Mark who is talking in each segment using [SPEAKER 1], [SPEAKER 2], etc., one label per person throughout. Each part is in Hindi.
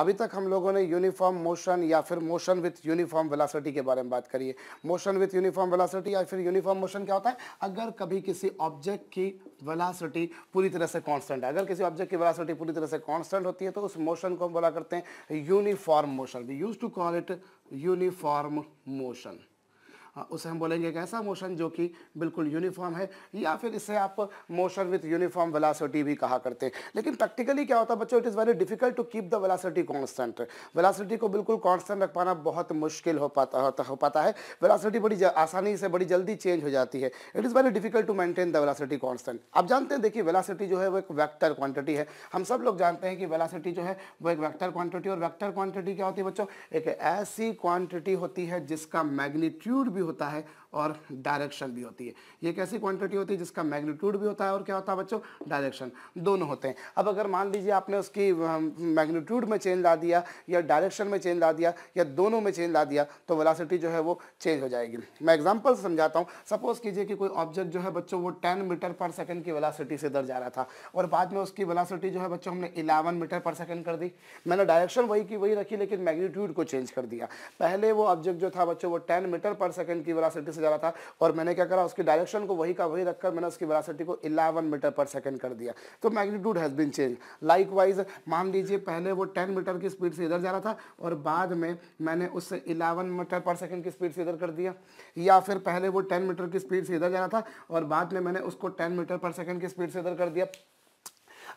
[SPEAKER 1] अभी तक हम लोगों ने यूनिफॉर्म मोशन या फिर मोशन विथ यूनिफॉर्म वेलासिटी के बारे में बात करी है मोशन विथ यूनिफॉर्म वेलासिटी या फिर यूनिफॉर्म मोशन क्या होता है अगर कभी किसी ऑब्जेक्ट की वेलासिटी पूरी तरह से कांस्टेंट है अगर किसी ऑब्जेक्ट की वेलासिटी पूरी तरह से कांस्टेंट होती है तो उस मोशन को हम बोला करते हैं uniform motion we use to call it uniform motion हाँ, उसे हम बोलेंगे एक ऐसा मोशन जो कि बिल्कुल यूनिफॉर्म है या फिर इसे आप मोशन विथ यूनिफॉर्म वेलासिटी भी कहा करते हैं लेकिन प्रैक्टिकली क्या होता है बच्चों it is very difficult to keep the velocity constant velocity को बिल्कुल कॉन्स्टेंट रख पाना बहुत मुश्किल हो पाता होता हो पाता है वेलासिटी बड़ी आसानी से बड़ी जल्दी चेंज हो जाती है it is very difficult to maintain the velocity constant आप जानते हैं देखिए वेलासिटी जो है वो एक वैक्टर क्वान्टिटी है हम सब लोग जानते हैं कि वेलासिटी जो है वो एक वैक्टर क्वान्टिटी और वैक्टर क्वान्टिटी क्या होती है बच्चों एक ऐसी क्वान्टिटी होती है जिसका मैग्नीट्यूड भी भी होता है और डायरेक्शन भी होती है ये कैसी क्वांटिटी होती है जिसका मैग्नीट्यूड भी होता है और क्या होता है बच्चों डायरेक्शन दोनों होते हैं अब अगर मान लीजिए आपने उसकी मैग्नीट्यूड में चेंज ला दिया या डायरेक्शन में चेंज ला दिया या दोनों में चेंज ला दिया तो वेलासिटी जो है वो चेंज हो जाएगी मैं एग्जाम्पल समझाता हूँ सपोज़ कीजिए कि कोई ऑब्जेक्ट जो है बच्चों वो टेन मीटर पर सेकंड की वेलासिटी से इधर जा रहा था और बाद में उसकी वेलासिटी जो है बच्चों हमने इलेवन मीटर पर सेकेंड कर दी मैंने डायरेक्शन वही की वही रखी लेकिन मैग्नीट्यूड को चेंज कर दिया पहले वो ऑब्जेक्ट जो था बच्चों वो टेन मीटर पर सेकेंड की वेलासिटी से से ज़्यादा था और मैंने क्या करा उसके डायरेक्शन को वही का वही रखकर मैंने उसकी वेलासिटी को 11 मीटर पर सेकेंड कर दिया तो magnitude has been change likewise मान लीजिए पहले वो 10 मीटर की स्पीड से इधर जा रहा था और बाद में मैंने उससे इलेवन मीटर पर सेकेंड की स्पीड से इधर कर दिया या फिर पहले वो टेन मीटर की स्पीड से इधर जा रहा था और बाद में मैंने उसको टेन मीटर पर सेकेंड की स्पीड से इधर कर दिया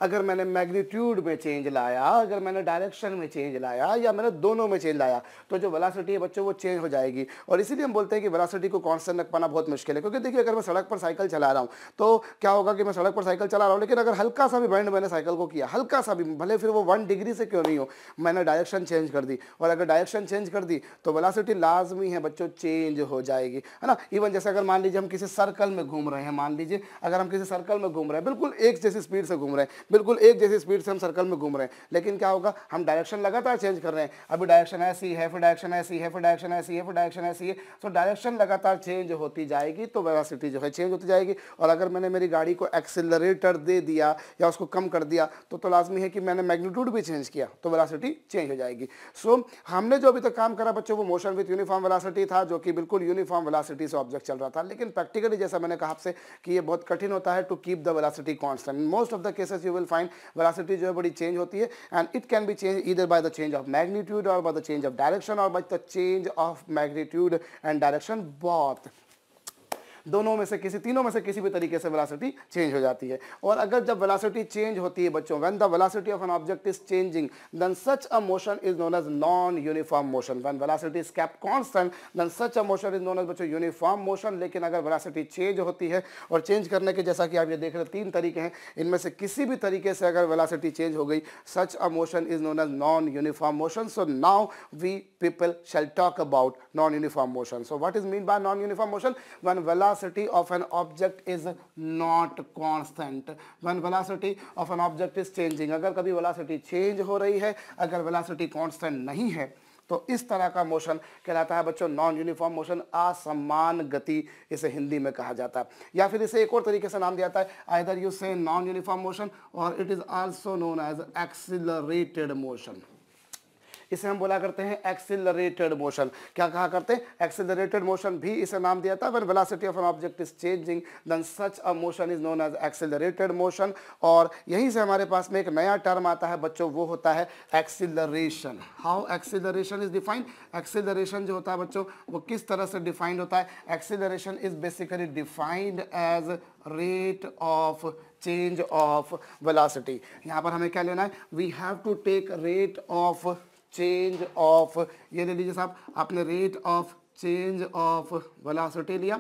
[SPEAKER 1] अगर मैंने मैग्नीट्यूड में चेंज लाया अगर मैंने डायरेक्शन में चेंज लाया या मैंने दोनों में चेंज लाया तो जो वेलासिटी है बच्चों वो चेंज हो जाएगी और इसीलिए हम बोलते हैं कि वेलासिटी को कांस्टेंट रख पाना बहुत मुश्किल है क्योंकि देखिए अगर मैं सड़क पर साइकिल चला रहा हूँ तो क्या होगा कि मैं सड़क पर साइकिल चला रहा हूँ लेकिन अगर हल्का सा भी बैंड मैंने साइकिल को किया हल्का सा भी भले फिर वो वन डिग्री से क्यों नहीं हो मैंने डायरेक्शन चेंज कर दी और अगर डायरेक्शन चेंज कर दी तो वेलासिटी लाजमी है बच्चों चेंज हो जाएगी है ना इवन जैसे अगर मान लीजिए हम किसी सर्कल में घूम रहे हैं मान लीजिए अगर हम किसी सर्कल में घूम रहे हैं बिल्कुल एक जैसी स्पीड से घूम रहे हैं बिल्कुल एक जैसी स्पीड से हम सर्कल में घूम रहे हैं लेकिन क्या होगा हम डायरेक्शन लगातार चेंज कर रहे हैं अभी डायरेक्शन ऐसी है फिर डायरेक्शन ऐसी है फिर डायरेक्शन ऐसी है फिर डायरेक्शन ऐसी है तो डायरेक्शन लगातार चेंज होती जाएगी तो वेलासिटी जो है चेंज होती जाएगी और अगर मैंने मेरी गाड़ी को एक्सेलरेटर दे दिया या उसको कम कर दिया तो तो लाजमी है कि मैंने मैग्नीट्यूड भी चेंज किया तो वेलासिटी चेंज हो जाएगी सो हमने जो अभी तक काम करा बच्चों वो मोशन विथ यूनिफॉर्म वेलासिटी था जो कि बिल्कुल यूनिफॉर्म वेलासिटी से ऑब्जेक्ट चल रहा था लेकिन प्रैक्टिकली जैसा मैंने कहा आपसे कि ये बहुत कठिन होता है to keep the velocity constant most of the cases you you will find velocity जो है बड़ी चेंज होती है and it can be change इधर by the change of magnitude और by the change of direction और by the change of magnitude and direction both दोनों में से किसी तीनों में से किसी भी तरीके से वेलासिटी चेंज हो जाती है और अगर जब वेलासिटी चेंज होती है बच्चों when the velocity of an object is changing then such a motion is known as non uniform motion when velocity is kept constant then such a motion is known as बच्चों यूनिफॉर्म मोशन लेकिन अगर वेलासिटी चेंज होती है और चेंज करने के जैसा कि आप ये देख रहे तीन तरीके हैं इनमें से किसी भी तरीके से अगर वेलासिटी चेंज हो गई such a motion is known as non uniform motion so now we people shall talk about non uniform motion so what is mean by non uniform motion when वेला velocity of an object is not constant when velocity of an object is changing अगर कभी velocity change हो रही है अगर velocity constant नहीं है तो इस तरह का मोशन कहलाता है बच्चों नॉन यूनिफॉर्म मोशन असमान गति इसे हिंदी में कहा जाता है या फिर इसे एक और तरीके से नाम दिया जाता है either you say non uniform motion और it is also known as accelerated motion इसे हम बोला करते हैं एक्सिलरेटेड मोशन क्या कहा करते हैं एक्सिलरेटेड मोशन भी इसे नाम दिया था when velocity of an object is changing then such a motion is known as accelerated motion और यहीं से हमारे पास में एक नया टर्म आता है बच्चों वो होता है acceleration how acceleration is defined acceleration जो होता है बच्चों वो किस तरह से डिफाइंड होता है acceleration is basically defined as rate of change of velocity यहाँ पर हमें क्या लेना है we have to take rate of change of ये ले लीजिए साहब आपने rate of change of velocity लिया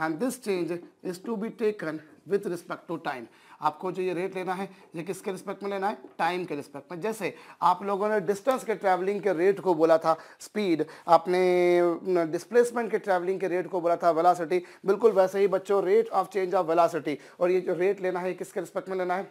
[SPEAKER 1] and this change is to be taken with respect to time आपको जो ये रेट लेना है ये किसके रिस्पेक्ट में लेना है टाइम के रिस्पेक्ट में जैसे आप लोगों ने डिस्टेंस के ट्रैवलिंग के रेट को बोला था स्पीड आपने डिस्प्लेसमेंट के ट्रैवलिंग के रेट को बोला था वेलासिटी बिल्कुल वैसे ही बच्चों rate of change of velocity और ये जो रेट लेना है किसके रिस्पेक्ट में लेना है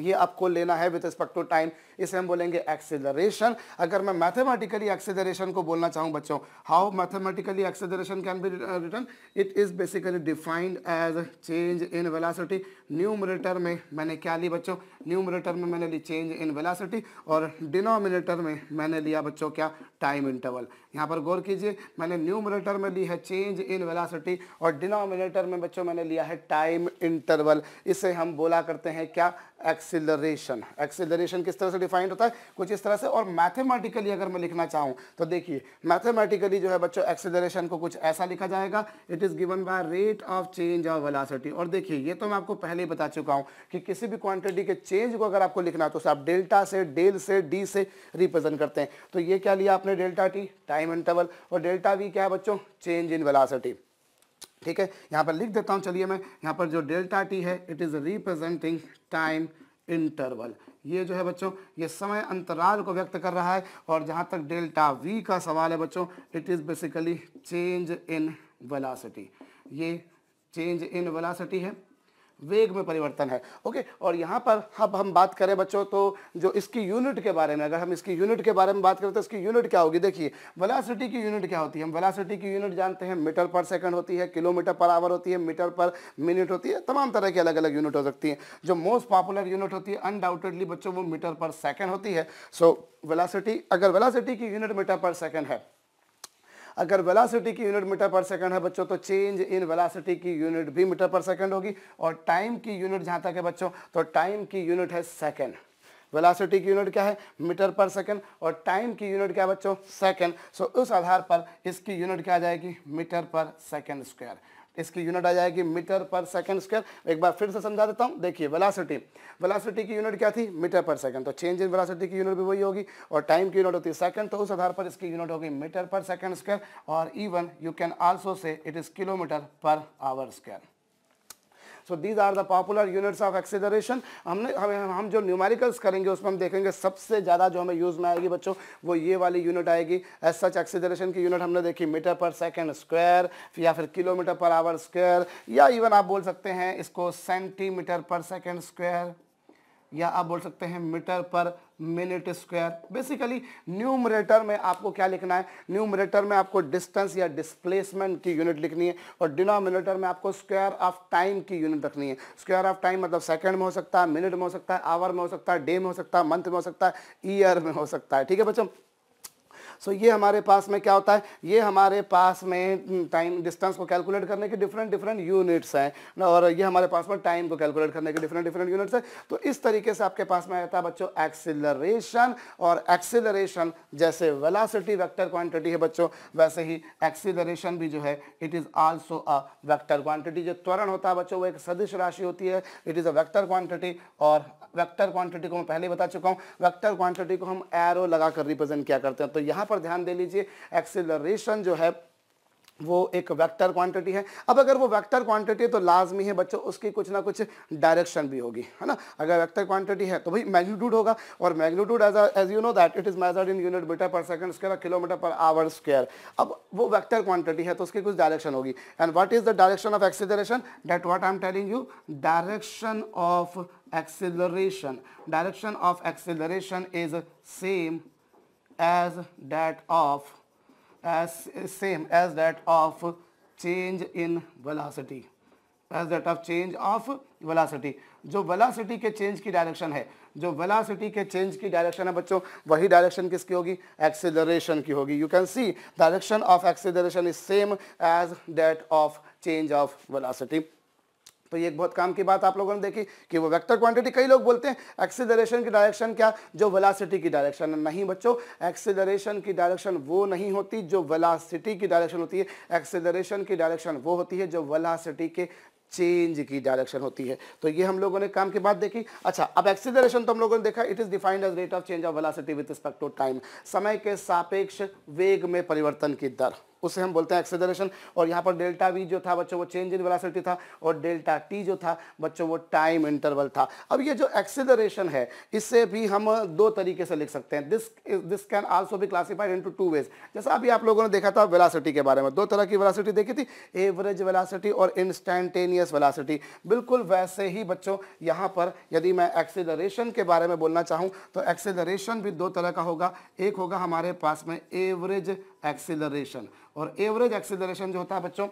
[SPEAKER 1] ये आपको लेना है विद रिस्पेक्ट टू टाइम इसे हम बोलेंगे एक्सेलरेशन अगर मैं मैथमेटिकली एक्सेलरेशन को बोलना चाहूँ बच्चों how mathematically acceleration can be written it is basically defined as change in velocity numerator में मैंने क्या ली बच्चों न्यूमरेटर में मैंने ली चेंज इन वेलासिटी और डिनोमिनेटर में मैंने लिया बच्चों क्या टाइम इंटरवल यहाँ पर गौर कीजिए मैंने न्यूमरेटर में ली है चेंज इन वेलासिटी और डिनोमिनेटर में बच्चों मैंने लिया है टाइम इंटरवल इसे हम बोला करते हैं क्या एक्सिलरेशन एक्सिलरेशन किस तरह से डिफाइंड होता है कुछ इस तरह से और मैथमेटिकली अगर मैं लिखना चाहूँ तो देखिए मैथमेटिकली जो है बच्चों एक्सिलरेशन को कुछ ऐसा लिखा जाएगा it is given by rate of change of velocity और देखिए ये तो मैं आपको पहले ही बता चुका हूँ कि किसी भी क्वान्टिटी के चेंज को अगर आपको लिखना तो आप डेल्टा से डेल से डी से रिप्रेजेंट करते हैं तो ये क्या लिया आपने delta T time time interval और डेल्टा वी क्या है बच्चों चेंज इन वेलासिटी ठीक है यहाँ पर लिख देता हूँ चलिए मैं यहाँ पर जो डेल्टा टी है it is representing time interval ये जो है बच्चों ये समय अंतराल को व्यक्त कर रहा है और जहाँ तक डेल्टा वी का सवाल है बच्चों it is basically change in velocity ये चेंज इन वेलासिटी है वेग में परिवर्तन है ओके और यहाँ पर अब हम बात करें बच्चों तो जो इसकी यूनिट के बारे में अगर हम इसकी यूनिट के बारे में बात करें तो इसकी यूनिट क्या होगी देखिए वेलासिटी की यूनिट क्या होती है हम वेलासिटी की यूनिट जानते हैं मीटर पर सेकंड होती है किलोमीटर पर आवर होती है मीटर पर मिनट होती है तमाम तरह की अलग अलग यूनिट हो सकती हैं जो मोस्ट पॉपुलर यूनिट होती है अनडाउटेडली बच्चों वो मीटर पर सेकेंड होती है सो so, वेलासिटी अगर वेलासिटी की यूनिट मीटर पर सेकेंड है अगर वेलासिटी की यूनिट मीटर पर सेकंड है बच्चों तो चेंज इन वेलासिटी की यूनिट भी मीटर पर सेकंड होगी और टाइम की यूनिट जहाँ तक है बच्चों तो टाइम की यूनिट है सेकेंड वेलासिटी की यूनिट क्या है मीटर पर सेकंड और टाइम की यूनिट क्या है बच्चों सेकंड सो so, उस आधार पर इसकी यूनिट क्या आ जाएगी मीटर पर सेकंड स्क्वायर इसकी यूनिट आ जाएगी मीटर पर सेकंड स्क्वायर एक बार फिर से समझा देता हूँ देखिए वेलासिटी वेलासिटी की यूनिट क्या थी मीटर पर सेकंड तो चेंज इन वेलासिटी की यूनिट भी वही होगी और टाइम की यूनिट होती है सेकंड तो उस आधार पर इसकी यूनिट होगी मीटर पर सेकंड स्क्वायर और even you can also say it is kilometre per hour square so these are the popular units of acceleration हमने हम, हम जो न्यूमेरिकल्स करेंगे उसमें हम देखेंगे सबसे ज़्यादा जो हमें यूज़ में आएगी बच्चों वो ये वाली यूनिट आएगी एज सच एक्सीलरेशन की यूनिट हमने देखी मीटर पर सेकेंड स्क्वायर या फिर किलोमीटर पर आवर स्क्वायर या इवन आप बोल सकते हैं इसको सेंटीमीटर पर सेकेंड स्क्वायर या आप बोल सकते हैं मीटर पर मिनट स्क्वायर बेसिकली न्यूमरेटर में आपको क्या लिखना है न्यूमरेटर में आपको डिस्टेंस या डिस्प्लेसमेंट की यूनिट लिखनी है और डिनोमिनेटर में आपको स्क्वायर ऑफ टाइम की यूनिट रखनी है स्क्वायर ऑफ टाइम मतलब सेकंड में हो सकता है मिनट में हो सकता है आवर में हो सकता है डे में हो सकता है मंथ में हो सकता है ईयर में हो सकता है ठीक है बच्चों सो ये हमारे पास में क्या होता है ये हमारे पास में टाइम हम्म, डिस्टेंस को कैलकुलेट करने के डिफरेंट डिफरेंट यूनिट्स हैं और ये हमारे पास में टाइम को कैलकुलेट करने के डिफरेंट डिफरेंट यूनिट्स है तो इस तरीके से आपके पास में आता है बच्चों एक्सिलरेशन और एक्सिलरेशन जैसे वेलासिटी वैक्टर क्वान्टिटी है बच्चों वैसे ही एक्सिलरेशन भी जो है it is also a vector quantity जो त्वरण होता है बच्चों वो एक सदिश राशि होती है it is a vector quantity और वेक्टर क्वांटिटी को मैं पहले बता चुका हूँ वेक्टर क्वांटिटी को हम एरो लगाकर रिप्रेजेंट किया करते हैं तो यहाँ पर ध्यान दे लीजिए एक्सेलरेशन जो है वो एक वेक्टर क्वांटिटी है अब अगर वो वेक्टर क्वांटिटी है तो लाजमी है बच्चों उसकी कुछ ना कुछ डायरेक्शन भी होगी है ना अगर वेक्टर क्वांटिटी है तो भाई मैग्नीट्यूड होगा और magnitude as as you know that it is measured in unit metre per second square kilometre per hour square अब वो वेक्टर क्वांटिटी है तो उसकी कुछ डायरेक्शन होगी and what is the direction of acceleration that what I am telling you direction of acceleration direction of acceleration is same as that of as same as that of change in velocity as that of change of velocity जो वेलासिटी के चेंज की डायरेक्शन है जो वेलासिटी के चेंज की डायरेक्शन है बच्चों वही डायरेक्शन किसकी होगी acceleration की होगी you can see direction of acceleration is same as that of change of velocity तो ये एक बहुत काम की बात आप लोगों ने देखी कि वो वेक्टर क्वांटिटी कई लोग बोलते हैं एक्सीलरेशन की डायरेक्शन क्या जो वेलासिटी की डायरेक्शन नहीं बच्चों एक्सीलरेशन की डायरेक्शन वो नहीं होती जो वेलासिटी की डायरेक्शन होती है एक्सीलरेशन की डायरेक्शन वो होती है जो वेलासिटी के चेंज की डायरेक्शन होती है तो ये हम लोगों ने काम की बात देखी अच्छा अब एक्सीलरेशन तो हम लोगों ने देखा it is defined as rate of change of velocity with respect to time समय के सापेक्ष वेग में परिवर्तन की दर उसे हम बोलते हैं एक्सेलरेशन और यहाँ पर डेल्टा वी जो था बच्चों वो चेंज इन वेलासिटी था और डेल्टा टी जो था बच्चों वो टाइम इंटरवल था अब ये जो एक्सेलरेशन है इससे भी हम दो तरीके से लिख सकते हैं दिस दिस कैन आल्सो भी क्लासिफाइड इनटू टू वेज जैसा अभी आप लोगों ने देखा था वेलासिटी के बारे में दो तरह की वेलासिटी देखी थी एवरेज वेलासिटी और इंस्टेंटेनियस वेलासिटी बिल्कुल वैसे ही बच्चों यहाँ पर यदि मैं एक्सेलरेशन के बारे में बोलना चाहूँ तो एक्सेलरेशन भी दो तरह का होगा एक होगा हमारे पास में एवरेज एक्सेलरेशन और एवरेज एक्सीलरेशन जो होता है बच्चों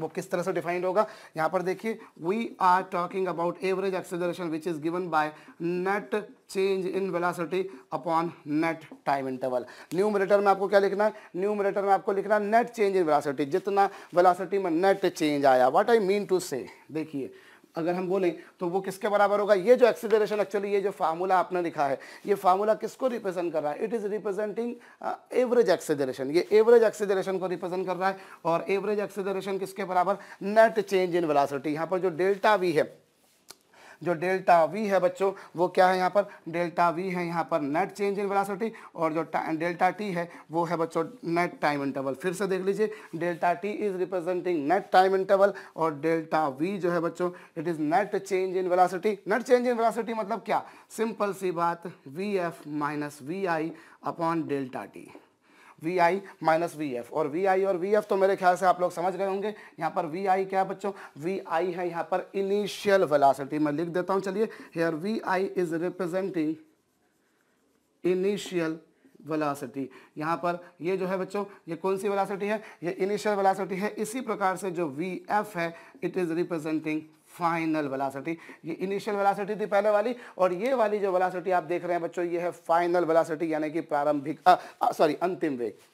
[SPEAKER 1] वो किस तरह से डिफाइंड होगा यहाँ पर देखिए we are talking about average acceleration which is given by net change in velocity upon net time interval numerator में आपको क्या लिखना है न्यूमरेटर में आपको लिखना है नेट चेंज इन वेलासिटी जितना वेलासिटी में नेट चेंज आया what I mean to say देखिए अगर हम बोलें तो वो किसके बराबर होगा ये जो एक्सीलरेशन एक्चुअली ये जो फार्मूला आपने लिखा है ये फार्मूला किसको रिप्रेजेंट कर रहा है it is representing average acceleration ये एवरेज एक्सीलरेशन को रिप्रेजेंट कर रहा है और एवरेज एक्सीलरेशन किसके बराबर नेट चेंज इन वेलासिटी यहाँ पर जो डेल्टा वी है जो डेल्टा वी है बच्चों वो क्या है यहाँ पर डेल्टा वी है यहाँ पर नेट चेंज इन वेलासिटी और जो डेल्टा टी है वो है बच्चों नेट टाइम इंटरवल फिर से देख लीजिए delta t is representing net time interval और डेल्टा वी जो है बच्चों it is net change in velocity net change in velocity मतलब क्या सिंपल सी बात v f minus v i upon delta t v i minus v f और वी आई और वी एफ तो मेरे ख्याल से आप लोग समझ गए होंगे यहाँ पर वी आई क्या है बच्चों वी आई है यहाँ पर इनिशियल वेलासिटी मैं लिख देता हूँ चलिए here v i is representing initial velocity यहाँ पर ये जो है बच्चों ये कौन सी वेलासिटी है ये इनिशियल वेलासिटी है इसी प्रकार से जो वी एफ है it is representing final velocity ये इनिशियल वेलासिटी थी पहले वाली और ये वाली जो वेलासिटी आप देख रहे हैं बच्चों ये है फाइनल वेलासिटी यानी कि प्रारंभिक सॉरी अंतिम वेग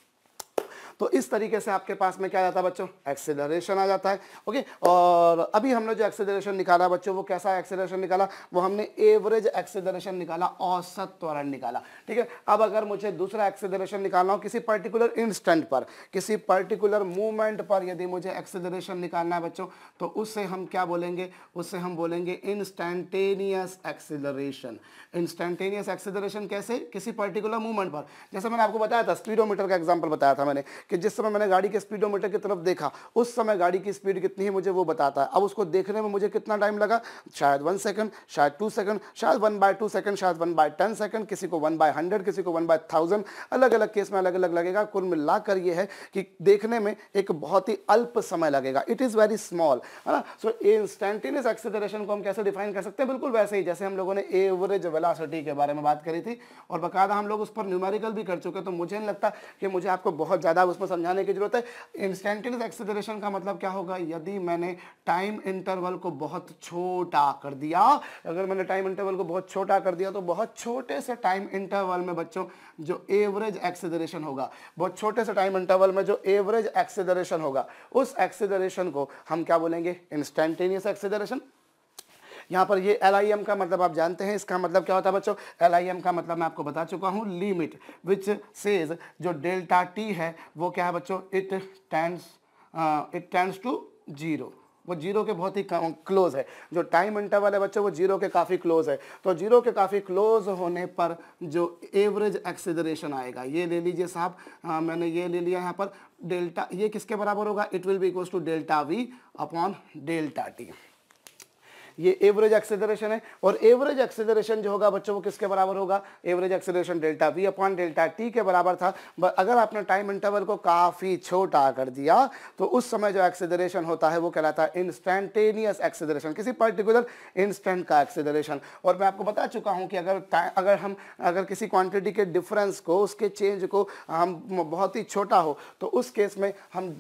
[SPEAKER 1] तो इस तरीके से आपके पास में क्या आ जाता है बच्चों एक्सेलरेशन आ जाता है ओके और अभी हमने जो एक्सेलरेशन निकाला बच्चों वो कैसा एक्सेलरेशन निकाला वो हमने एवरेज एक्सेलरेशन निकाला औसत त्वरण निकाला ठीक है अब अगर मुझे दूसरा एक्सेलरेशन निकालना हो किसी पर्टिकुलर इंस्टेंट पर किसी पर्टिकुलर मूवमेंट पर यदि मुझे एक्सेलरेशन निकालना है बच्चों तो उससे हम क्या बोलेंगे उससे हम बोलेंगे इंस्टेंटेनियस एक्सेलरेशन इंस्टेंटेनियस एक्सेलरेशन कैसे किसी पर्टिकुलर मूवमेंट पर जैसे मैंने आपको बताया था स्पीडोमीटर का एग्जाम्पल बताया था मैंने कि जिस समय मैंने गाड़ी के स्पीडोमीटर की तरफ देखा उस समय गाड़ी की स्पीड कितनी है मुझे वो बताता है अब उसको देखने में मुझे कितना टाइम लगा शायद वन सेकंड शायद टू सेकंड शायद वन बाय टू सेकंड शायद वन बाय टेन सेकंड किसी को वन बाय हंड्रेड किसी को वन बाय थाउजेंड अलग अलग केस में अलग अलग लगेगा कुल मिलाकर यह है कि देखने में एक बहुत ही अल्प समय लगेगा इट इज़ वेरी स्मॉल है ना सो इंस्टेंटेनियस एक्सीलरेशन को हम कैसे डिफाइन कर सकते हैं बिल्कुल वैसे ही जैसे हम लोगों ने एवरेज वेलासिटी के बारे में बात करी थी और बकायदा हम लोग उस पर न्यूमेरिकल भी कर चुके तो मुझे नहीं लगता कि मुझे आपको बहुत ज़्यादा उसमें समझाने की जरूरत है इंस्टेंटेनियस एक्सेलरेशन का मतलब क्या होगा यदि मैंने टाइम इंटरवल को बहुत छोटा कर दिया अगर मैंने टाइम इंटरवल को बहुत छोटा कर दिया तो बहुत छोटे से टाइम इंटरवल में बच्चों जो एवरेज एक्सेलरेशन होगा बहुत छोटे से टाइम इंटरवल में जो एवरेज एक्सेलरेशन होगा उस एक्सेलरेशन को हम क्या बोलेंगे इंस्टेंटेनियस एक्सेलरेशन यहाँ पर ये एल का मतलब आप जानते हैं इसका मतलब क्या होता है बच्चों एल का मतलब मैं आपको बता चुका हूँ लिमिट विच सेज जो डेल्टा टी है वो क्या है बच्चों it tends it tends to zero वो जीरो के बहुत ही क्लोज है जो टाइम इंटरवल है बच्चों वो जीरो के काफ़ी क्लोज है तो जीरो के काफ़ी क्लोज होने पर जो एवरेज एक्सीलरेशन आएगा ये ले लीजिए साहब हाँ, मैंने ये ले लिया यहाँ पर डेल्टा ये किसके बराबर होगा it will be equals to delta v upon delta t ये एवरेज एक्सेलरेशन है और एवरेज एक्सेलरेशन जो होगा बच्चों वो किसके बराबर होगा average acceleration delta v upon delta t के बराबर था अगर आपने टाइम इंटरवल को काफ़ी छोटा कर दिया तो उस समय जो एक्सेलरेशन होता है वो कहलाता है इंस्टेंटेनियस एक्सेलरेशन किसी पर्टिकुलर इंस्टेंट का एक्सेलरेशन और मैं आपको बता चुका हूँ कि अगर अगर हम अगर किसी क्वांटिटी के डिफरेंस को उसके चेंज को हम बहुत ही छोटा हो तो उस केस में हम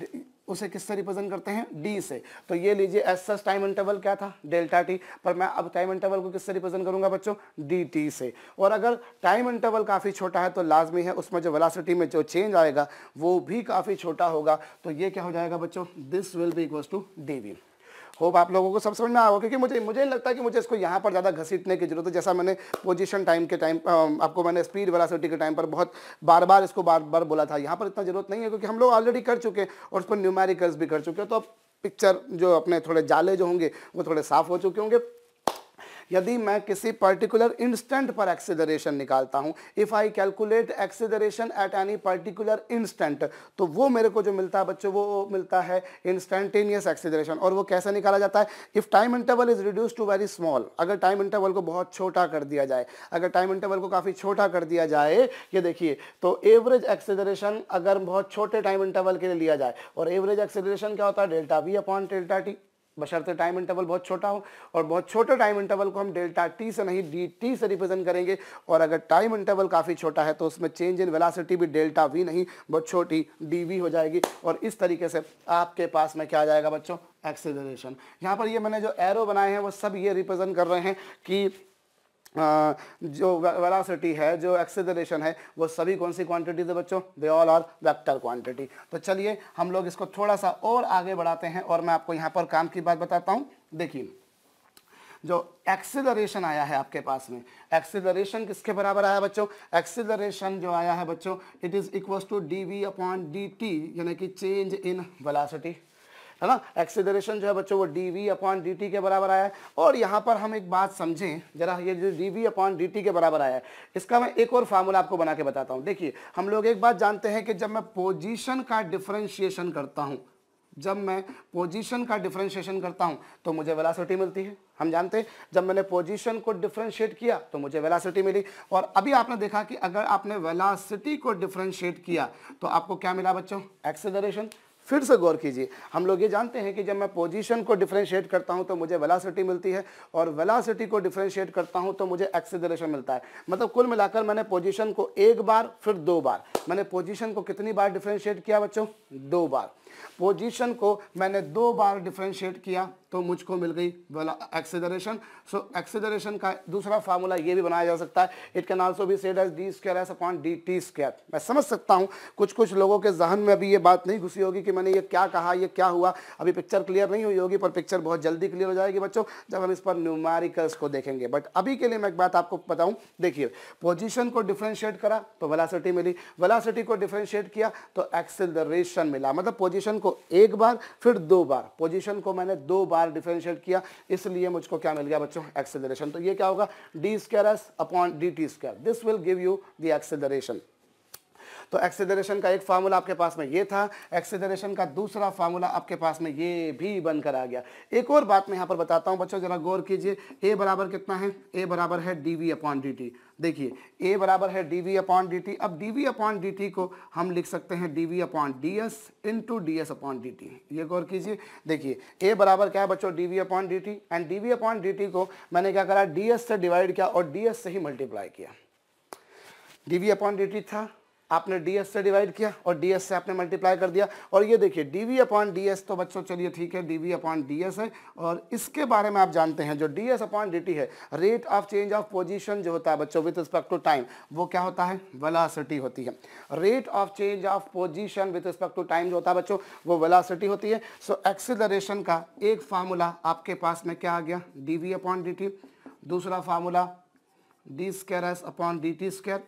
[SPEAKER 1] उसे किससे रिप्रेजेंट करते हैं डी से तो ये लीजिए एस सच टाइम इंटरवल क्या था डेल्टा टी पर मैं अब टाइम इंटरवल को किससे रिप्रेजेंट करूंगा बच्चों डी टी से और अगर टाइम इंटरवल काफ़ी छोटा है तो लाजमी है उसमें जो वेलासिटी में जो चेंज आएगा वो भी काफ़ी छोटा होगा तो ये क्या हो जाएगा बच्चों this will be equals to d v hope आप लोगों को सब समझ में आया क्योंकि मुझे मुझे नहीं लगता कि मुझे इसको यहाँ पर ज़्यादा घसीटने की जरूरत है जैसा मैंने पोजिशन टाइम के टाइम आपको मैंने स्पीड वेलासिटी के टाइम पर बहुत बार बार इसको बार बार बोला था यहाँ पर इतना जरूरत नहीं है क्योंकि हम लोग ऑलरेडी कर चुके हैं और उस पर न्यूमेरिकल्स भी कर चुके हैं तो पिक्चर जो अपने थोड़े जाले जो होंगे वो थोड़े साफ हो चुके होंगे यदि मैं किसी पर्टिकुलर इंस्टेंट पर एक्सीलरेशन निकालता हूं if I calculate acceleration at any particular instant तो वो मेरे को जो मिलता है बच्चों वो मिलता है इंस्टेंटेनियस एक्सीलरेशन और वो कैसे निकाला जाता है if time interval is reduce to very small अगर टाइम इंटरवल को बहुत छोटा कर दिया जाए अगर टाइम इंटरवल को काफ़ी छोटा कर दिया जाए ये देखिए तो एवरेज एक्सीलरेशन अगर बहुत छोटे टाइम इंटरवल के लिए लिया जाए और एवरेज एक्सीलरेशन क्या होता है delta v upon delta t बशर्त टाइम इंटरवल बहुत छोटा हो और बहुत छोटे टाइम इंटरवल को हम डेल्टा टी से नहीं डी टी से रिप्रेजेंट करेंगे और अगर टाइम इंटरवल काफ़ी छोटा है तो उसमें चेंज इन वेलासिटी भी डेल्टा वी नहीं बहुत छोटी डी वी हो जाएगी और इस तरीके से आपके पास में क्या आ जाएगा बच्चों एक्सेलरेशन यहाँ पर ये मैंने जो एरो बनाए हैं वो सब ये रिप्रेजेंट कर रहे हैं कि जो वेलासिटी है जो एक्सीलरेशन है वो सभी कौन सी क्वांटिटी थे बच्चों they all are vector quantity तो चलिए हम लोग इसको थोड़ा सा और आगे बढ़ाते हैं और मैं आपको यहाँ पर काम की बात बताता हूँ देखिए जो एक्सीलरेशन आया है आपके पास में एक्सीलरेशन किसके बराबर आया बच्चों एक्सीलरेशन जो आया है बच्चों it is equal to d v upon d t यानी कि चेंज इन वेलासिटी है ना एक्सीडरेशन जो है बच्चों वो d v upon d t के बराबर आया है और यहाँ पर हम एक बात समझें जरा ये जो d v upon d t के बराबर आया है इसका मैं एक और फार्मूला आपको बना के बताता हूँ देखिए हम लोग एक बात जानते हैं कि जब मैं पोजिशन का डिफ्रेंशिएशन करता हूँ जब मैं पोजीशन का डिफ्रेंशिएशन करता हूं तो मुझे वेलासिटी मिलती है हम जानते हैं जब मैंने पोजीशन को डिफरेंशिएट किया तो मुझे वेलासिटी मिली और अभी आपने देखा कि अगर आपने वेलासिटी को डिफरेंशिएट किया तो आपको क्या मिला बच्चों एक्सेलरेशन फिर से गौर कीजिए हम लोग ये जानते हैं कि जब मैं पोजीशन को डिफ्रेंशिएट करता हूं तो मुझे वेलासिटी मिलती है और वेलासिटी को डिफ्रेंशिएट करता हूं तो मुझे एक्सीलरेशन मिलता है मतलब कुल मिलाकर मैंने पोजीशन को एक बार फिर दो बार मैंने पोजीशन को कितनी बार डिफ्रेंशिएट किया बच्चों दो बार पोजीशन को मैंने दो बार डिफ्रेंशिएट किया तो मुझको मिल गई वाला एक्सेलरेशन सो एक्सेलरेशन का दूसरा फार्मूला ये भी बनाया जा सकता है it can also be said as d square s upon d t square मैं समझ सकता हूँ कुछ कुछ लोगों के जहन में अभी ये बात नहीं घुसी होगी कि मैंने ये क्या कहा ये क्या हुआ अभी पिक्चर क्लियर नहीं हुई होगी पर पिक्चर बहुत जल्दी क्लियर हो जाएगी बच्चों जब हम इस पर न्यूमारिकल्स को देखेंगे बट अभी के लिए मैं एक बात आपको बताऊँ देखिए पोजिशन को डिफ्रेंशिएट करा तो वेलासिटी मिली वेलासिटी को डिफ्रेंशिएट किया तो एक्सेलरेशन मिला मतलब पोजिशन पोजीशन को एक बार फिर दो बार पोजीशन को मैंने दो बार डिफ्रेंशिएट किया इसलिए मुझको क्या मिल गया बच्चों एक्सेलरेशन तो ये क्या होगा d square upon d t square this will give you the acceleration तो एक्सेलरेशन का एक फार्मूला आपके पास में ये था एक्सेलरेशन का दूसरा फार्मूला आपके पास में ये भी बनकर आ गया एक और बात मैं यहाँ पर बताता हूँ बच्चों जरा गौर कीजिए ए बराबर कितना है ए बराबर है d v upon d t देखिए ए बराबर है d v upon d t अब d v upon d t को हम लिख सकते हैं d v upon d s into d s upon d t ये गौर कीजिए देखिए ए बराबर क्या है बच्चों d v upon d t and d v upon d t को मैंने क्या करा डी एस से डिवाइड किया और डी एस से ही मल्टीप्लाई किया d v upon d t था आपने डी से डिवाइड किया और डी से आपने मल्टीप्लाई कर दिया और ये देखिए डी वी अपॉन डी तो बच्चों चलिए ठीक है डी वी अपॉन डी है और इसके बारे में आप जानते हैं जो डी एस अपॉन डी है rate of change of position जो होता है बच्चों विथ रिस्पेक्ट टू टाइम वो क्या होता है वेलासिटी होती है rate of change of position with respect to time जो होता है बच्चों वो वेलासिटी होती है सो so, एक्सिलरेशन का एक फार्मूला आपके पास में क्या आ गया डी वी अपॉन डी दूसरा formula d square s upon d t square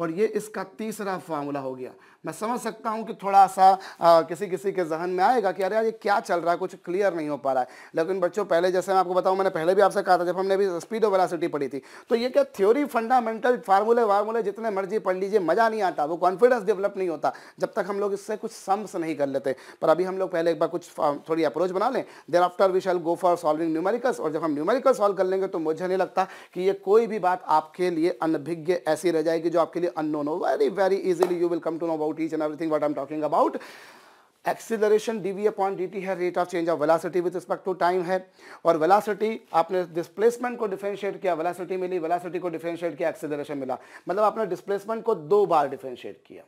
[SPEAKER 1] और ये इसका तीसरा फार्मूला हो गया मैं समझ सकता हूँ कि थोड़ा सा आ, किसी किसी के जहन में आएगा कि अरे यार ये क्या चल रहा है कुछ क्लियर नहीं हो पा रहा है लेकिन बच्चों पहले जैसे मैं आपको बताऊँ मैंने पहले भी आपसे कहा था जब हमने भी स्पीड ऑफ वेलोसिटी पढ़ी थी तो ये क्या थ्योरी फंडामेंटल फार्मूले वार्मूले जितने मर्जी पढ़ लीजिए मज़ा नहीं आता वो कॉन्फिडेंस डेवलप नहीं होता जब तक हम लोग इससे कुछ सम्स नहीं कर लेते पर अभी हम लोग पहले एक बार कुछ थोड़ी अप्रोच बना लें thereafter we shall go for solving numericals और जब हम न्यूमेरिकल सॉल्व कर लेंगे तो मुझे नहीं लगता कि ये कोई भी बात आपके लिए अनभिज्ञ ऐसी रह जाएगी जो आपके लिए अननोन हो very very easily you will come to know about each and everything what I'm talking about. Acceleration d v upon d t है rate of change of velocity with respect to time है और वेलासिटी आपने डिस्प्लेसमेंट को डिफ्रेंशिएट किया वेलासिटी मिली वेलासिटी को डिफ्रेंशिएट किया एक्सीलरेशन मिला मतलब आपने डिस्प्लेसमेंट को दो बार डिफ्रेंशिएट किया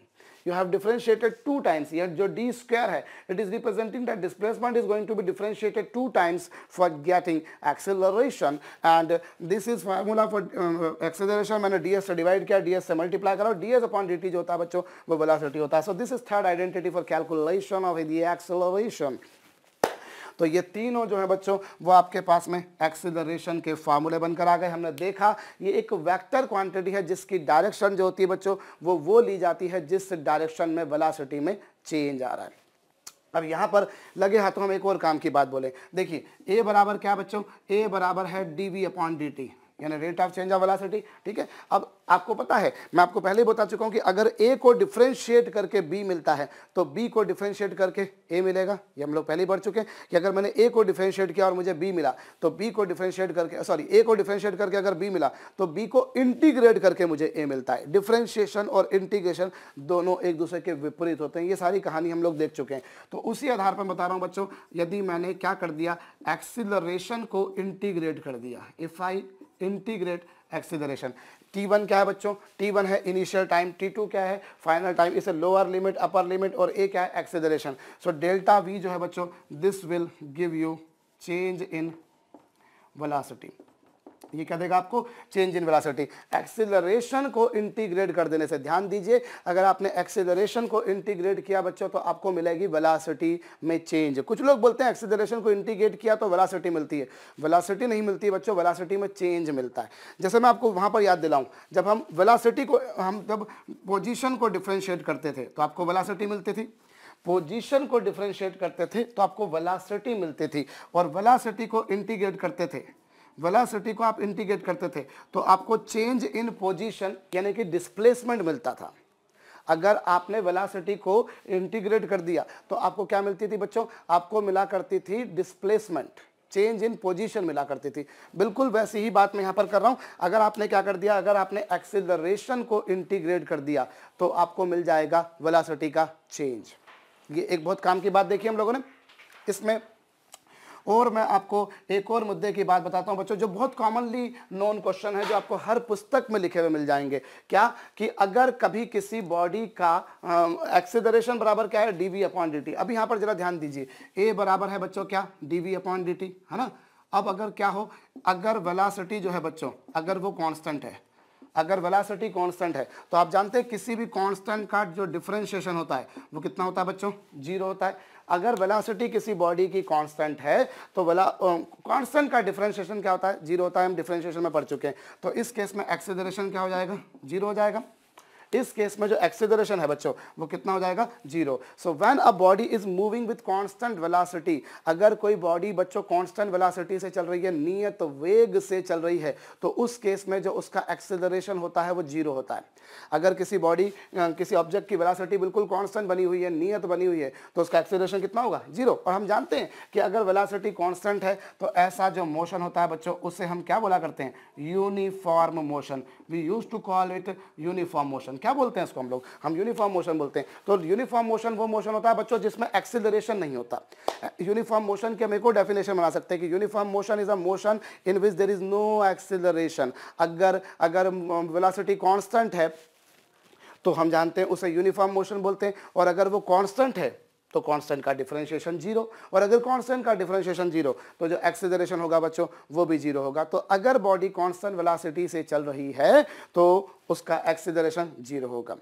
[SPEAKER 1] you have differentiated two times here जो d square है it is representing that displacement is going to be differentiated two times for getting acceleration and this is formula for uh, acceleration when ds से divide किया ds multiplied multiply ds upon dt जो होता है बच्चों velocity so this is third identity for calculation of the acceleration तो ये तीनों जो है बच्चों वो आपके पास में एक्सिलरेशन के फॉर्मूले बनकर आ गए हमने देखा ये एक वेक्टर क्वांटिटी है जिसकी डायरेक्शन जो होती है बच्चों वो वो ली जाती है जिस डायरेक्शन में वेलासिटी में चेंज आ रहा है अब यहाँ पर लगे हाथों हम एक और काम की बात बोले देखिए ए बराबर क्या बच्चों ए बराबर है d v upon d t यानी rate of change of velocity ठीक है अब आपको पता है मैं आपको पहले ही बता चुका हूँ कि अगर ए को डिफ्रेंशिएट करके बी मिलता है तो बी को डिफ्रेंशिएट करके ए मिलेगा ये हम लोग पहले ही पढ़ चुके हैं कि अगर मैंने ए को डिफ्रेंशिएट किया और मुझे बी मिला तो बी को डिफ्रेंशिएट करके सॉरी ए को डिफ्रेंशिएट करके अगर बी मिला तो बी को इंटीग्रेट करके मुझे ए मिलता है डिफ्रेंशिएशन और इंटीग्रेशन दोनों एक दूसरे के विपरीत होते हैं ये सारी कहानी हम लोग देख चुके हैं तो उसी आधार पर बता रहा हूँ बच्चों यदि मैंने क्या कर दिया एक्सिलरेशन को इंटीग्रेट कर दिया if I integrate acceleration t one क्या है बच्चों टी वन है इनिशियल टाइम टी टू क्या है फाइनल टाइम इसे लोअर लिमिट अपर लिमिट और ए क्या है एक्सीलरेशन सो डेल्टा वी जो है बच्चों this will give you change in velocity ये क्या देगा आपको चेंज इन वेलासिटी एक्सिलरेशन को इंटीग्रेट कर देने से ध्यान दीजिए अगर आपने एक्सिलरेशन को इंटीग्रेट किया बच्चों तो आपको मिलेगी वेलासिटी में चेंज कुछ लोग बोलते हैं एक्सिलरेशन को इंटीग्रेट किया तो वेलासिटी मिलती है वेलासिटी नहीं मिलती है बच्चों वेलासिटी में चेंज मिलता है जैसे मैं आपको वहाँ पर याद दिलाऊँ जब हम वेलासिटी को हम जब पोजीशन को डिफ्रेंशिएट करते थे तो आपको वेलासिटी मिलती थी पोजीशन को डिफ्रेंशिएट करते थे तो आपको वेलासिटी मिलती थी और वेलासिटी को इंटीग्रेट करते थे वेलासिटी को आप इंटीग्रेट करते थे तो आपको चेंज इन पोजीशन यानी कि डिस्प्लेसमेंट मिलता था अगर आपने वेलासिटी को इंटीग्रेट कर दिया तो आपको क्या मिलती थी बच्चों आपको मिला करती थी डिस्प्लेसमेंट चेंज इन पोजीशन मिला करती थी बिल्कुल वैसी ही बात मैं यहाँ पर कर रहा हूँ अगर आपने क्या कर दिया अगर आपने एक्सिलरेशन को इंटीग्रेट कर दिया तो आपको मिल जाएगा वेलासिटी का चेंज ये एक बहुत काम की बात देखी हम लोगों ने इसमें और मैं आपको एक और मुद्दे की बात बताता हूँ बच्चों जो बहुत कॉमनली नॉन क्वेश्चन है जो आपको हर पुस्तक में लिखे हुए मिल जाएंगे क्या कि अगर कभी किसी बॉडी का एक्सीडरेशन बराबर क्या है d v upon d t अब यहाँ पर जरा ध्यान दीजिए ए बराबर है बच्चों क्या d v upon d t है ना अब अगर क्या हो अगर वेलासिटी जो है बच्चों अगर वो कॉन्स्टेंट है अगर वेलासिटी कांस्टेंट है तो आप जानते हैं किसी भी कांस्टेंट का जो डिफ्रेंशिएशन होता है वो कितना होता है बच्चों जीरो होता है अगर वेलासिटी किसी बॉडी की कांस्टेंट है तो वेला कांस्टेंट का डिफ्रेंशिएशन क्या होता है जीरो होता है हम डिफ्रेंशिएशन में पढ़ चुके हैं तो इस केस में एक्सीलरेशन क्या हो जाएगा जीरो हो जाएगा इस केस में जो एक्सीलरेशन है बच्चों वो कितना हो जाएगा zero so when a body is moving with constant velocity अगर कोई बॉडी बच्चों कांस्टेंट वेलासिटी से चल रही है नियत वेग से चल रही है तो उस केस में जो उसका एक्सीलरेशन होता है वो जीरो होता है अगर किसी बॉडी किसी ऑब्जेक्ट की वेलासिटी बिल्कुल कॉन्स्टेंट बनी हुई है नियत बनी हुई है तो उसका एक्सीलरेशन कितना होगा जीरो और हम जानते हैं कि अगर वेलासिटी कॉन्स्टेंट है तो ऐसा जो मोशन होता है बच्चों उसे हम क्या बोला करते हैं uniform motion we use to call it uniform motion क्या बोलते हैं इसको हम लोग हम यूनिफॉर्म मोशन बोलते हैं तो यूनिफॉर्म मोशन वो मोशन होता है बच्चों जिसमें एक्सिलरेशन नहीं होता यूनिफॉर्म मोशन के हम एक डेफिनेशन बना सकते हैं कि uniform motion is a motion in which there is no acceleration अगर अगर वेलासिटी कॉन्स्टेंट है तो हम जानते हैं उसे यूनिफॉर्म मोशन बोलते हैं और अगर वो कांस्टेंट है तो कांस्टेंट का डिफरेंशिएशन जीरो और अगर कांस्टेंट का डिफरेंशिएशन जीरो तो जो एक्सेलरेशन होगा बच्चों वो भी जीरो होगा तो अगर बॉडी कांस्टेंट वेलोसिटी से चल रही है तो उसका एक्सेलरेशन जीरो होगा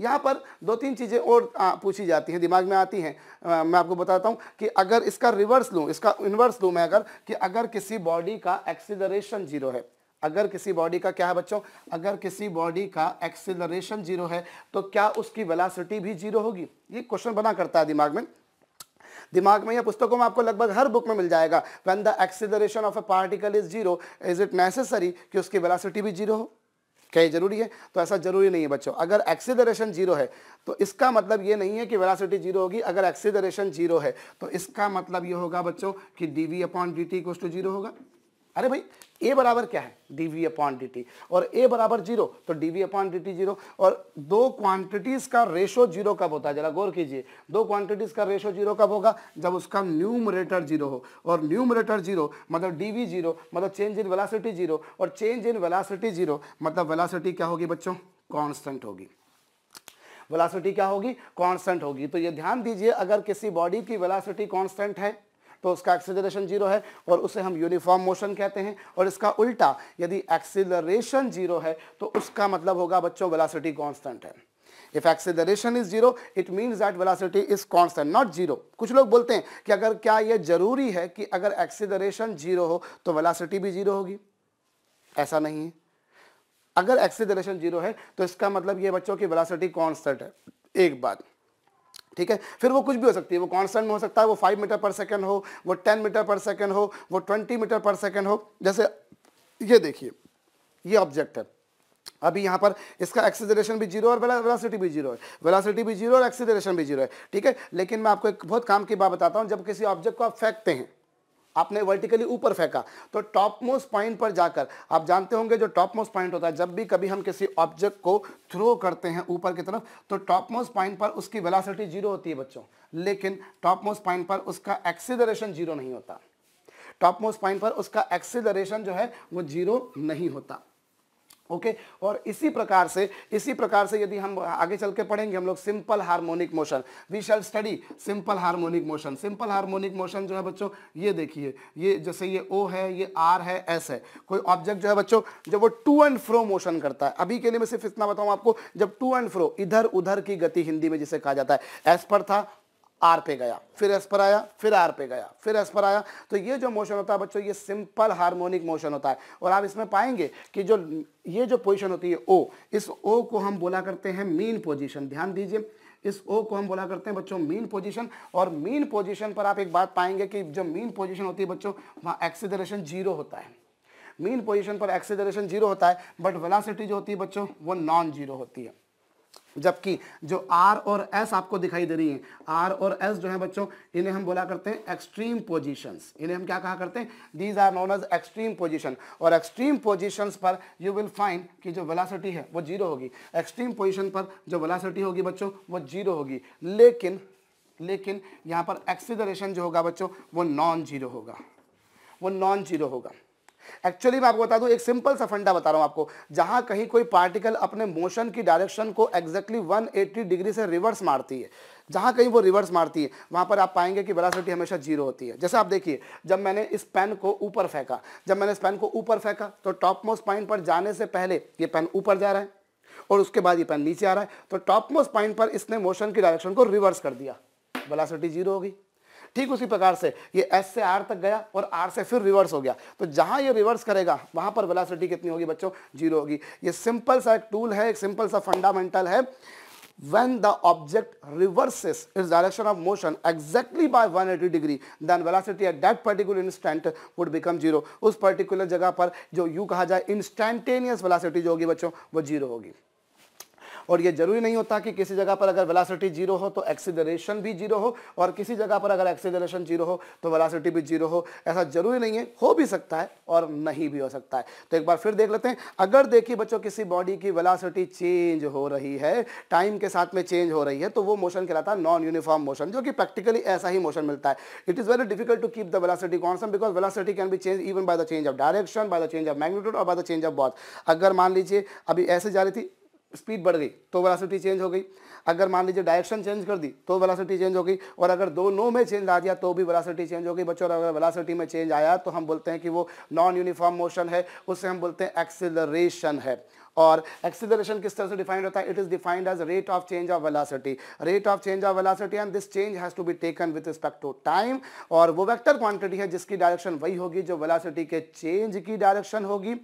[SPEAKER 1] यहाँ पर दो तीन चीज़ें और आ, पूछी जाती हैं दिमाग में आती हैं मैं आपको बताता हूँ कि अगर इसका रिवर्स लूँ इसका इन्वर्स लूँ मैं अगर कि अगर किसी बॉडी का एक्सीलरेशन जीरो है अगर किसी बॉडी का क्या है बच्चों अगर किसी बॉडी का एक्सिलरेशन जीरो है तो क्या उसकी वेलासिटी भी जीरो होगी ये क्वेश्चन बना करता है दिमाग में दिमाग में या पुस्तकों में आपको लगभग हर बुक में मिल जाएगा when the acceleration of a particle is zero is it necessary कि उसकी वेलासिटी भी जीरो हो क्या ये जरूरी है तो ऐसा जरूरी नहीं है बच्चों अगर एक्सीलरेशन जीरो है तो इसका मतलब ये नहीं है कि वेलासिटी जीरो होगी अगर एक्सीलरेशन जीरो है तो इसका मतलब ये होगा बच्चों कि d v upon d t to zero होगा अरे भाई ए बराबर क्या है d v upon d t और ए बराबर जीरो तो d v upon d t zero और दो क्वांटिटीज का रेशो जीरो कब होता है जरा गौर कीजिए दो क्वांटिटीज का रेशो जीरो कब होगा जब उसका न्यूमरेटर जीरो हो और न्यूमरेटर जीरो मतलब डी वी जीरो मतलब चेंज इन वेलासिटी जीरो और चेंज इन वेलासिटी जीरो मतलब वेलासिटी क्या होगी बच्चों कॉन्स्टेंट होगी वेलासिटी क्या होगी कॉन्स्टेंट होगी तो ये ध्यान दीजिए अगर किसी बॉडी की वेलासिटी कॉन्स्टेंट है तो उसका एक्सीलरेशन जीरो है और उसे हम यूनिफॉर्म मोशन कहते हैं और इसका उल्टा यदि एक्सीलरेशन जीरो है तो उसका मतलब होगा बच्चों वेलासिटी कॉन्स्टेंट है if acceleration is zero it means that velocity is constant not zero कुछ लोग बोलते हैं कि अगर क्या यह जरूरी है कि अगर एक्सीलरेशन जीरो हो तो वेलोसिटी भी जीरो होगी ऐसा नहीं है अगर एक्सीलरेशन जीरो है तो इसका मतलब ये बच्चों की वेलोसिटी कांस्टेंट है एक बात ठीक है फिर वो कुछ भी हो सकती है वो कॉन्स्टेंट में हो सकता है वो फाइव मीटर पर सेकेंड हो वो टेन मीटर पर सेकेंड हो वो ट्वेंटी मीटर पर सेकेंड हो जैसे ये देखिए ये ऑब्जेक्ट है अभी यहाँ पर इसका एक्सीलरेशन भी जीरो और वेलासिटी भी जीरो है वेलासिटी भी जीरो और एक्सीलरेशन भी जीरो है ठीक है लेकिन मैं आपको एक बहुत काम की बात बताता हूँ जब किसी ऑब्जेक्ट को आप फेंकते हैं आपने वर्टिकली ऊपर फेंका तो टॉप मोस्ट पॉइंट पर जाकर आप जानते होंगे जो टॉप मोस्ट पॉइंट होता है जब भी कभी हम किसी ऑब्जेक्ट को थ्रो करते हैं ऊपर की तरफ तो टॉप मोस्ट पॉइंट पर उसकी वेलासिटी जीरो होती है बच्चों लेकिन टॉप मोस्ट पॉइंट पर उसका एक्सीलरेशन जीरो नहीं होता टॉप मोस्ट पॉइंट पर उसका एक्सीलरेशन जो है वो जीरो नहीं होता ओके okay? और इसी प्रकार से इसी प्रकार से यदि हम आगे चल के पढ़ेंगे हम लोग simple harmonic motion we shall study simple harmonic motion simple harmonic motion जो है बच्चों ये देखिए ये जैसे ये ओ है ये आर है एस है कोई ऑब्जेक्ट जो है बच्चों जब वो टू एंड फ्रो मोशन करता है अभी के लिए मैं सिर्फ इतना बताऊँ आपको जब टू एंड फ्रो इधर उधर की गति हिंदी में जिसे कहा जाता है एस पर था आर पे गया फिर एस पर आया फिर आर पे गया फिर एस पर आया तो ये जो मोशन होता है बच्चों ये सिंपल हार्मोनिक मोशन होता है और आप इसमें पाएंगे कि जो ये जो पोजीशन होती है ओ इस ओ को हम बोला करते हैं मीन पोजीशन ध्यान दीजिए इस ओ को हम बोला करते हैं बच्चों मीन पोजीशन और मीन पोजिशन पर आप एक बात पाएंगे कि जो मीन पोजिशन होती है बच्चों वहाँ एक्सीडरेशन जीरो होता है मीन पोजिशन पर एक्सीडरेशन जीरो होता है बट वेलासिटी जो होती है बच्चों वो नॉन जीरो होती है जबकि जो आर और एस आपको दिखाई दे रही है आर और एस जो है बच्चों इन्हें हम बोला करते हैं एक्सट्रीम पोजिशंस इन्हें हम क्या कहा करते हैं these are known as extreme position और एक्सट्रीम पोजिशन पर यू विल फाइंड कि जो वेलासिटी है वो जीरो होगी एक्सट्रीम पोजिशन पर जो वेलासिटी होगी बच्चों वो जीरो होगी लेकिन लेकिन यहाँ पर एक्सीलरेशन जो होगा बच्चों वो नॉन जीरो होगा वो नॉन जीरो होगा एक्चुअली मैं आपको बता दूं एक सिंपल सा फंडा बता रहा हूं आपको जहां कहीं कोई पार्टिकल अपने मोशन की डायरेक्शन को एग्जैक्टली 180 डिग्री से रिवर्स मारती है जहां कहीं वो रिवर्स मारती है वहां पर आप पाएंगे कि वेलोसिटी हमेशा जीरो होती है जैसे आप देखिए जब मैंने इस पेन को ऊपर फेंका जब मैंने इस पेन को ऊपर फेंका तो टॉप मोस्ट पॉइंट पर जाने से पहले ये पेन ऊपर जा रहा है और उसके बाद ये पेन नीचे आ रहा है तो टॉप मोस्ट पॉइंट पर इसने मोशन की डायरेक्शन को रिवर्स कर दिया वेलोसिटी जीरो होगी ठीक उसी प्रकार से ये एस से आर तक गया और आर से फिर रिवर्स हो गया तो जहाँ ये रिवर्स करेगा वहाँ पर वेलासिटी कितनी होगी बच्चों जीरो होगी ये सिंपल सा एक टूल है एक सिंपल सा फंडामेंटल है when the object reverses its direction of motion exactly by 180 degree then velocity at that particular instant would become zero उस particular जगह पर जो u कहा जाए instantaneous velocity जो होगी बच्चों वो zero होगी और ये जरूरी नहीं होता कि किसी जगह पर अगर वेलासिटी जीरो हो तो एक्सीलरेशन भी जीरो हो और किसी जगह पर अगर एक्सीलरेशन जीरो हो तो वेलासिटी भी जीरो हो ऐसा जरूरी नहीं है हो भी सकता है और नहीं भी हो सकता है तो एक बार फिर देख लेते हैं अगर देखिए बच्चों किसी बॉडी की वेलासिटी चेंज हो रही है टाइम के साथ में चेंज हो रही है तो वो मोशन कहलाता है नॉन यूनिफॉर्म मोशन जो कि प्रैक्टिकली ऐसा ही मोशन मिलता है it is very difficult to keep the velocity constant because velocity can be change even by the change of direction by the change of magnitude और by the change of both अगर मान लीजिए अभी ऐसे जा रही थी स्पीड बढ़ गई तो वेलासिटी चेंज हो गई अगर मान लीजिए डायरेक्शन चेंज कर दी तो वेलासिटी चेंज हो गई और अगर दोनों में चेंज आ गया तो भी वेलासिटी चेंज हो गई बच्चों अगर वेलासिटी में चेंज आया तो हम बोलते हैं कि वो नॉन यूनिफॉर्म मोशन है उससे हम बोलते हैं एक्सिलरेशन है और एक्सिलरेशन किस तरह से डिफाइंड होता है it is defined as rate of change of velocity rate of change of velocity and this change has to be taken with respect to time और वो वेक्टर क्वांटिटी है जिसकी डायरेक्शन वही होगी जो वेलोसिटी के चेंज की डायरेक्शन होगी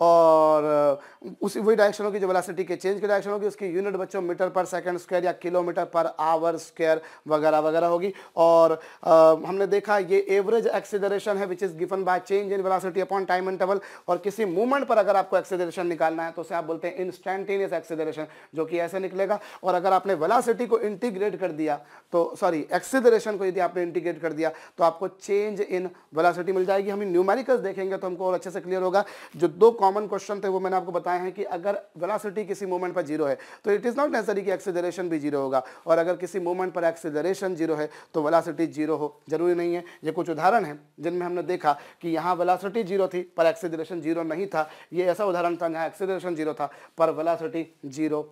[SPEAKER 1] और उसी वही डायरेक्शन होगी जो वेलासिटी के चेंज की डायरेक्शन होगी उसकी यूनिट बच्चों मीटर पर सेकंड स्क्वायर या किलोमीटर पर आवर स्क्वायर वगैरह वगैरह होगी और आ, हमने देखा ये एवरेज एक्सीडरेशन है which is given by change in velocity upon time interval और किसी मूवमेंट पर अगर आपको एक्सीडरेशन निकालना है तो उसे आप बोलते हैं इंस्टेंटेनियस एक्सीडरेशन जो कि ऐसे निकलेगा और अगर आपने वेलासिटी को इंटीग्रेट कर दिया तो सॉरी एक्सीडरेशन को यदि आपने इंटीग्रेट कर दिया तो आपको चेंज इन वेलासिटी मिल जाएगी हम न्यूमेरिकल्स देखेंगे तो हमको और अच्छे से क्लियर होगा जो दो कॉमन क्वेश्चन थे वो मैंने आपको बताया है कि अगर वेलासिटी किसी मोमेंट पर जीरो है तो इट इज़ नॉट नेसेसरी कि एक्सीलरेशन भी जीरो होगा और अगर किसी मोमेंट पर एक्सीलरेशन जीरो है तो वेलासिटी जीरो हो जरूरी नहीं है ये कुछ उदाहरण हैं जिनमें हमने देखा कि यहाँ वेलासिटी जीरो थी पर एक्सीलरेशन जीरो नहीं था ये ऐसा उदाहरण था जहाँ एक्सीलरेशन जीरो था पर वेलासिटी जीरो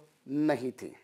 [SPEAKER 1] नहीं थी